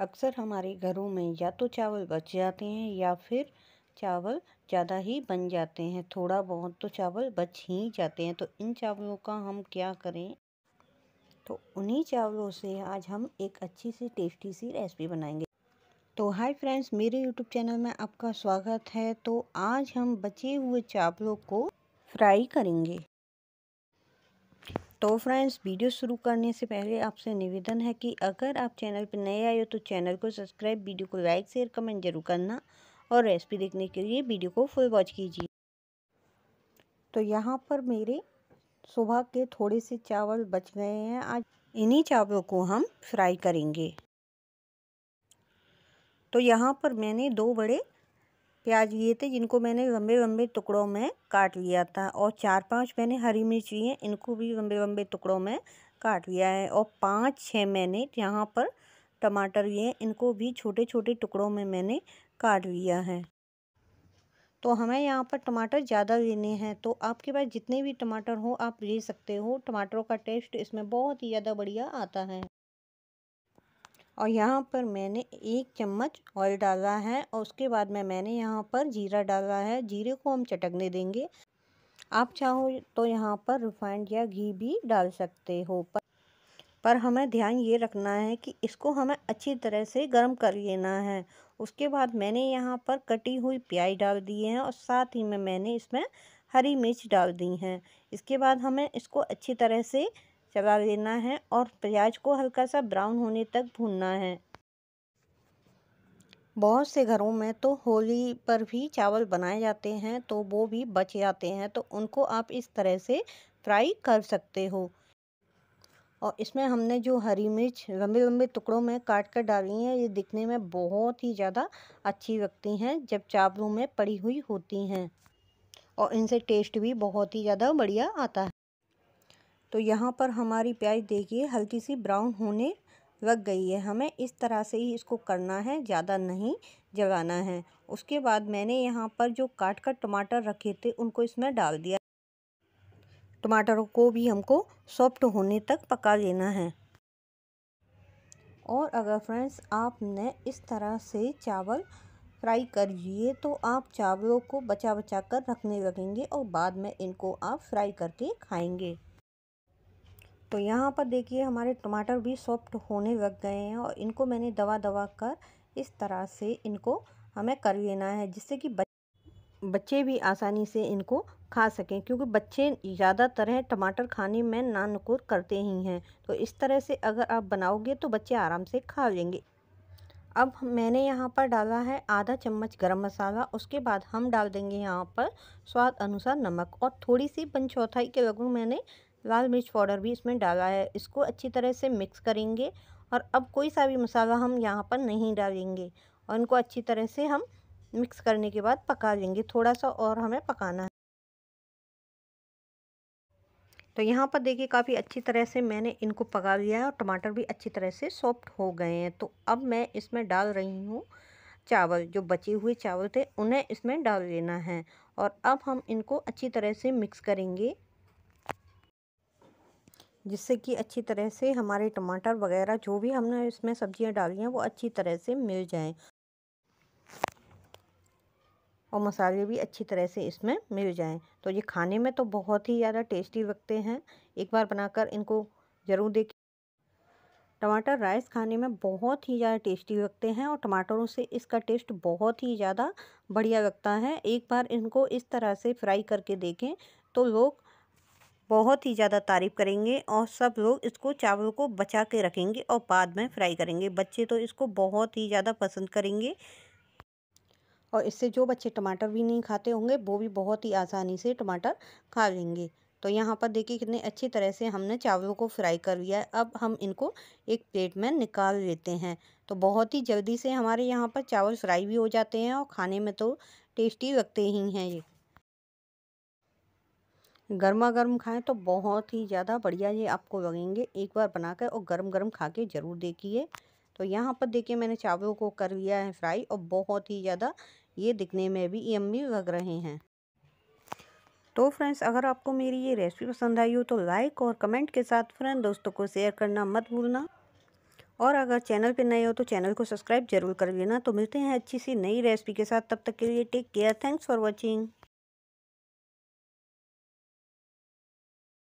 अक्सर हमारे घरों में या तो चावल बच जाते हैं या फिर चावल ज़्यादा ही बन जाते हैं थोड़ा बहुत तो चावल बच ही जाते हैं तो इन चावलों का हम क्या करें तो उन्हीं चावलों से आज हम एक अच्छी सी टेस्टी सी रेसिपी बनाएंगे तो हाय फ्रेंड्स मेरे यूट्यूब चैनल में आपका स्वागत है तो आज हम बचे हुए चावलों को फ्राई करेंगे तो फ्रेंड्स वीडियो शुरू करने से पहले आपसे निवेदन है कि अगर आप चैनल पर नए आए हो तो चैनल को सब्सक्राइब वीडियो को लाइक शेयर कमेंट जरूर करना और रेसिपी देखने के लिए वीडियो को फुल वॉच कीजिए तो यहाँ पर मेरे सुबह के थोड़े से चावल बच गए हैं आज इन्हीं चावलों को हम फ्राई करेंगे तो यहाँ पर मैंने दो बड़े प्याज लिए थे जिनको मैंने लंबे लंबे टुकड़ों में काट लिया था और चार पांच मैंने हरी मिर्च लिए हैं इनको भी लंबे लंबे टुकड़ों में काट लिया है और पाँच छः मैंने यहाँ पर टमाटर लिए हैं इनको भी छोटे छोटे टुकड़ों में मैंने काट लिया है तो हमें यहाँ पर टमाटर ज़्यादा लेने हैं तो आपके पास जितने भी टमाटर हो आप ले सकते हो टमाटरों का टेस्ट इसमें बहुत ही ज़्यादा बढ़िया आता है और यहाँ पर मैंने एक चम्मच ऑयल डाला है और उसके बाद में मैंने यहाँ पर जीरा डाला है जीरे को हम चटकने देंगे आप चाहो तो यहाँ पर रिफाइंड या घी भी डाल सकते हो पर पर हमें ध्यान ये रखना है कि इसको हमें अच्छी तरह से गर्म कर लेना है उसके बाद मैंने यहाँ पर कटी हुई प्याज डाल दी है और साथ ही में मैंने इसमें हरी मिर्च डाल दी हैं इसके बाद हमें इसको अच्छी तरह से चला लेना है और प्याज को हल्का सा ब्राउन होने तक भूनना है बहुत से घरों में तो होली पर भी चावल बनाए जाते हैं तो वो भी बच जाते हैं तो उनको आप इस तरह से फ्राई कर सकते हो और इसमें हमने जो हरी मिर्च लंबे लंबे टुकड़ों में काट कर डाली हैं ये दिखने में बहुत ही ज़्यादा अच्छी लगती हैं जब चावलों में पड़ी हुई होती हैं और इनसे टेस्ट भी बहुत ही ज़्यादा बढ़िया आता है तो यहाँ पर हमारी प्याज देखिए हल्की सी ब्राउन होने लग गई है हमें इस तरह से ही इसको करना है ज़्यादा नहीं जगाना है उसके बाद मैंने यहाँ पर जो काट कर टमाटर रखे थे उनको इसमें डाल दिया टमाटरों को भी हमको सॉफ्ट होने तक पका लेना है और अगर फ्रेंड्स आपने इस तरह से चावल फ्राई कर लिए तो आप चावलों को बचा बचा कर रखने लगेंगे और बाद में इनको आप फ्राई करके खाएंगे तो यहाँ पर देखिए हमारे टमाटर भी सॉफ्ट होने लग गए हैं और इनको मैंने दवा दवा कर इस तरह से इनको हमें कर लेना है जिससे कि बच्चे भी आसानी से इनको खा सकें क्योंकि बच्चे ज़्यादातर हैं टमाटर खाने में नानकुर करते ही हैं तो इस तरह से अगर आप बनाओगे तो बच्चे आराम से खा लेंगे अब मैंने यहाँ पर डाला है आधा चम्मच गरम मसाला उसके बाद हम डाल देंगे यहाँ पर स्वाद अनुसार नमक और थोड़ी सी पंचौथाई के लगभग मैंने लाल मिर्च पाउडर भी इसमें डाला है इसको अच्छी तरह से मिक्स करेंगे और अब कोई सा भी मसाला हम यहाँ पर नहीं डालेंगे और इनको अच्छी तरह से हम मिक्स करने के बाद पका लेंगे थोड़ा सा और हमें पकाना है तो यहाँ पर देखिए काफ़ी अच्छी तरह से मैंने इनको पका लिया है और टमाटर भी अच्छी तरह से सॉफ्ट हो गए हैं तो अब मैं इसमें डाल रही हूँ चावल जो बचे हुए चावल थे उन्हें इसमें डाल लेना है और अब हम इनको अच्छी तरह से मिक्स करेंगे जिससे कि अच्छी तरह से हमारे टमाटर वगैरह जो भी हमने इसमें सब्जियां डाली हैं वो अच्छी तरह से मिल जाएं और मसाले भी अच्छी तरह से इसमें मिल जाएं तो ये खाने में तो बहुत ही ज़्यादा टेस्टी लगते हैं एक बार बनाकर इनको ज़रूर देखें टमाटर राइस खाने में बहुत ही ज़्यादा टेस्टी लगते हैं और टमाटरों से इसका टेस्ट बहुत ही ज़्यादा बढ़िया लगता है एक बार इनको इस तरह से फ्राई करके देखें तो लोग बहुत ही ज़्यादा तारीफ़ करेंगे और सब लोग इसको चावल को बचा के रखेंगे और बाद में फ्राई करेंगे बच्चे तो इसको बहुत ही ज़्यादा पसंद करेंगे और इससे जो बच्चे टमाटर भी नहीं खाते होंगे वो भी बहुत ही आसानी से टमाटर खा लेंगे तो यहाँ पर देखिए कितने अच्छी तरह से हमने चावलों को फ्राई कर लिया है अब हम इनको एक प्लेट में निकाल लेते हैं तो बहुत ही जल्दी से हमारे यहाँ पर चावल फ्राई भी हो जाते हैं और खाने में तो टेस्टी लगते ही हैं ये गर्मा गर्म खाएँ तो बहुत ही ज़्यादा बढ़िया ये आपको लगेंगे एक बार बनाकर और गर्म गर्म खा के ज़रूर देखिए तो यहाँ पर देखिए मैंने चावलों को कर लिया है फ्राई और बहुत ही ज़्यादा ये दिखने में भी यम्मी लग रहे हैं तो फ्रेंड्स अगर आपको मेरी ये रेसिपी पसंद आई हो तो लाइक और कमेंट के साथ फ्रेंड दोस्तों को शेयर करना मत भूलना और अगर चैनल पर नए हो तो चैनल को सब्सक्राइब जरूर कर लेना तो मिलते हैं अच्छी सी नई रेसिपी के साथ तब तक के लिए take care thanks for watching